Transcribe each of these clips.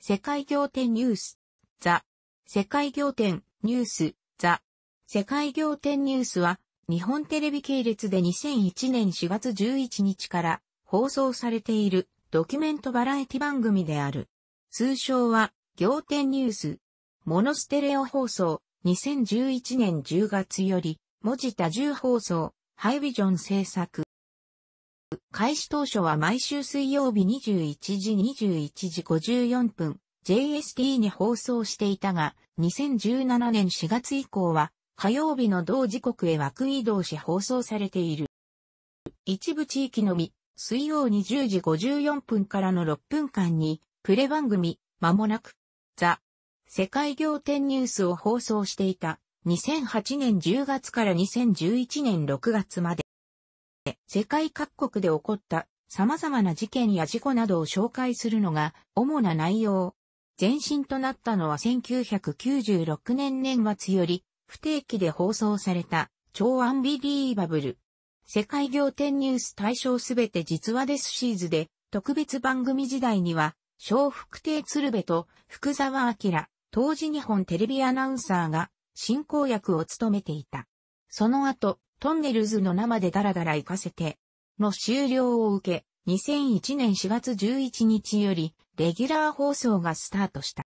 世界仰天ニュース、ザ。世界仰天ニュース、ザ。世界仰天ニュースは、日本テレビ系列で2001年4月11日から放送されているドキュメントバラエティ番組である。通称は、仰天ニュース。モノステレオ放送、2011年10月より、文字多重放送、ハイビジョン制作。開始当初は毎週水曜日21時21時54分、JST に放送していたが、2017年4月以降は、火曜日の同時刻へ枠移動し放送されている。一部地域のみ、水曜20時54分からの6分間に、プレ番組、まもなく、ザ、世界行天ニュースを放送していた、2008年10月から2011年6月まで。世界各国で起こった様々な事件や事故などを紹介するのが主な内容。前身となったのは1996年年末より不定期で放送された超アンビリーバブル。世界行天ニュース対象すべて実話ですシーズで特別番組時代には小福亭鶴瓶と福沢明、当時日本テレビアナウンサーが進行役を務めていた。その後、トンネルズの生でダラダラ行かせて、の終了を受け、2001年4月11日より、レギュラー放送がスタートした。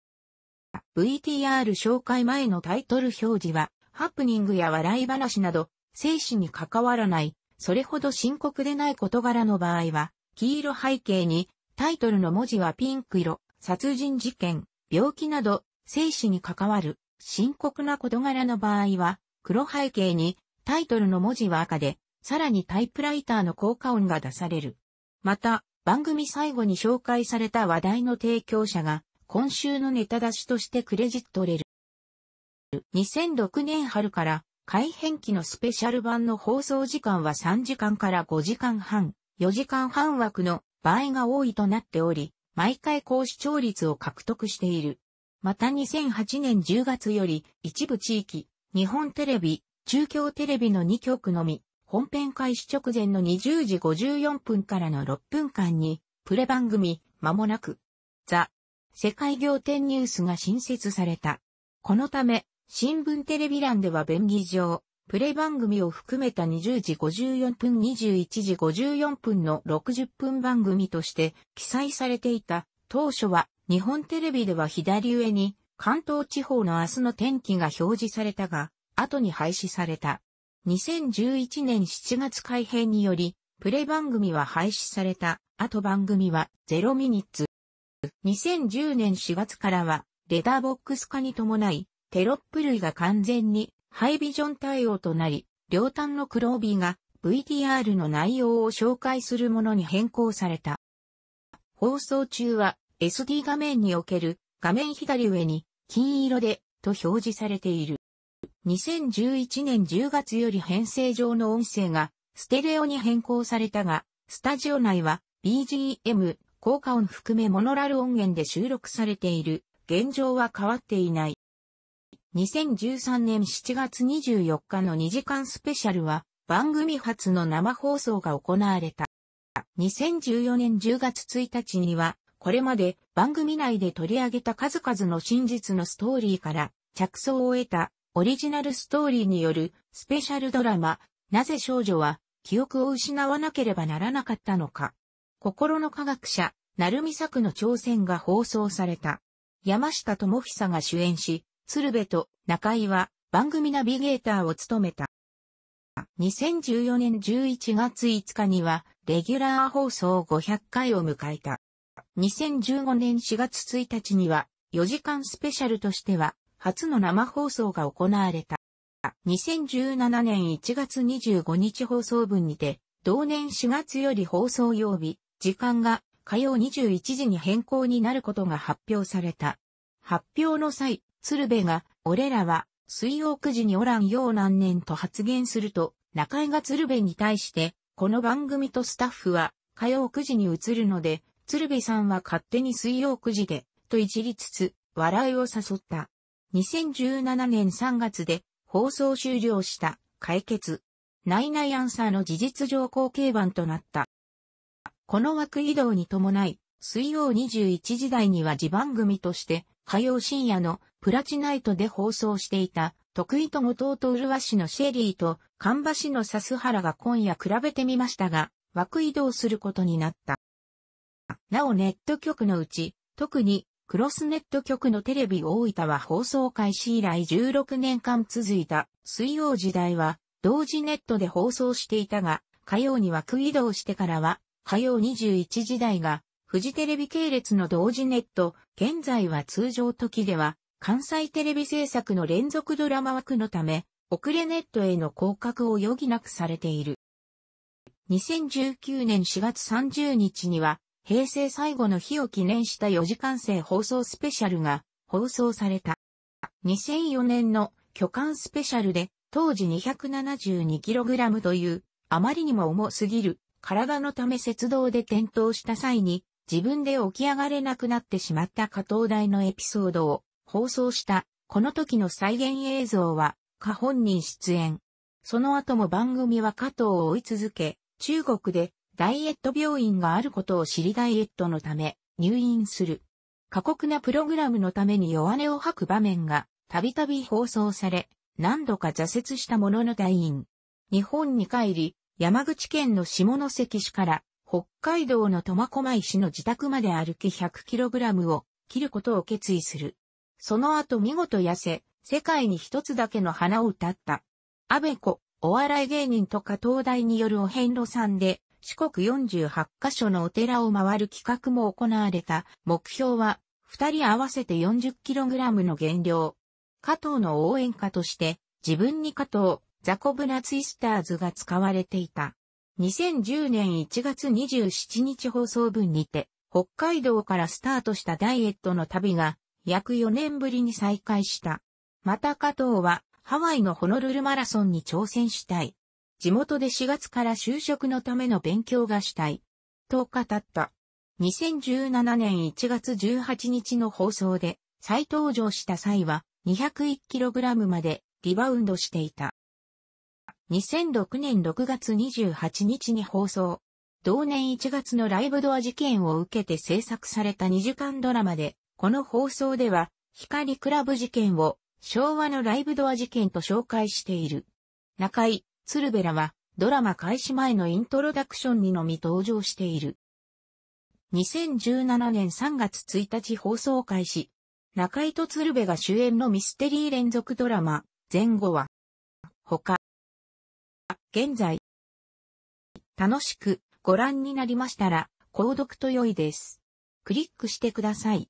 VTR 紹介前のタイトル表示は、ハプニングや笑い話など、生死に関わらない、それほど深刻でない事柄の場合は、黄色背景に、タイトルの文字はピンク色、殺人事件、病気など、生死に関わる、深刻な事柄の場合は、黒背景に、タイトルの文字は赤で、さらにタイプライターの効果音が出される。また、番組最後に紹介された話題の提供者が、今週のネタ出しとしてクレジットれる。2006年春から、改編期のスペシャル版の放送時間は3時間から5時間半、4時間半枠の場合が多いとなっており、毎回高視聴率を獲得している。また2008年10月より一部地域、日本テレビ、中京テレビの2局のみ、本編開始直前の20時54分からの6分間に、プレ番組、間もなく、ザ、世界行天ニュースが新設された。このため、新聞テレビ欄では便宜上、プレ番組を含めた20時54分21時54分の60分番組として記載されていた。当初は日本テレビでは左上に関東地方の明日の天気が表示されたが、後に廃止された。2011年7月改編により、プレ番組は廃止された、後番組は0ミニッツ。2010年4月からは、レダーボックス化に伴い、テロップ類が完全にハイビジョン対応となり、両端の黒帯が VTR の内容を紹介するものに変更された。放送中は SD 画面における画面左上に金色でと表示されている。2011年10月より編成上の音声がステレオに変更されたが、スタジオ内は BGM、効果音含めモノラル音源で収録されている。現状は変わっていない。2013年7月24日の2時間スペシャルは番組初の生放送が行われた。2014年10月1日には、これまで番組内で取り上げた数々の真実のストーリーから着想を得たオリジナルストーリーによるスペシャルドラマ、なぜ少女は記憶を失わなければならなかったのか。心の科学者、なるみ作の挑戦が放送された。山下智久が主演し、鶴瓶と中井は番組ナビゲーターを務めた。2014年11月5日には、レギュラー放送500回を迎えた。2015年4月1日には、4時間スペシャルとしては、初の生放送が行われた。2017年1月25日放送分にて、同年4月より放送曜日、時間が火曜21時に変更になることが発表された。発表の際、鶴瓶が、俺らは、水曜9時におらんよう何年と発言すると、中井が鶴瓶に対して、この番組とスタッフは、火曜9時に移るので、鶴瓶さんは勝手に水曜9時で、といじりつつ、笑いを誘った。2017年3月で放送終了した解決。ナイナイアンサーの事実上後継版となった。この枠移動に伴い、水曜21時台には地番組として、火曜深夜のプラチナイトで放送していた、得意と後藤と麗しのシェリーと、神橋の笹原が今夜比べてみましたが、枠移動することになった。なおネット局のうち、特にクロスネット局のテレビ大分は放送開始以来16年間続いた水曜時代は同時ネットで放送していたが、火曜に枠移動してからは火曜21時代がフジテレビ系列の同時ネット、現在は通常時では関西テレビ制作の連続ドラマ枠のため、遅れネットへの降格を余儀なくされている。2019年4月30日には、平成最後の日を記念した4時間制放送スペシャルが放送された。2004年の巨漢スペシャルで当時 272kg というあまりにも重すぎる体のため雪道で転倒した際に自分で起き上がれなくなってしまった加藤大のエピソードを放送したこの時の再現映像は加本人出演。その後も番組は加藤を追い続け、中国でダイエット病院があることを知りダイエットのため入院する。過酷なプログラムのために弱音を吐く場面がたびたび放送され、何度か挫折したものの退院。日本に帰り、山口県の下関市から北海道の苫小牧市の自宅まで歩き 100kg を切ることを決意する。その後見事痩せ、世界に一つだけの花を歌った。安倍子、お笑い芸人とか東大によるお遍路さんで、四国48カ所のお寺を回る企画も行われた。目標は、二人合わせて 40kg の減量。加藤の応援歌として、自分に加藤、ザコブナツイスターズが使われていた。2010年1月27日放送分にて、北海道からスタートしたダイエットの旅が、約4年ぶりに再開した。また加藤は、ハワイのホノルルマラソンに挑戦したい。地元で4月から就職のための勉強がしたい。と語った。2017年1月18日の放送で再登場した際は 201kg までリバウンドしていた。2006年6月28日に放送。同年1月のライブドア事件を受けて制作された2時間ドラマで、この放送では、光クラブ事件を昭和のライブドア事件と紹介している。中井、鶴瓶らは、ドラマ開始前のイントロダクションにのみ登場している。2017年3月1日放送開始。中井と鶴瓶が主演のミステリー連続ドラマ、前後は、他、現在、楽しくご覧になりましたら、購読と良いです。クリックしてください。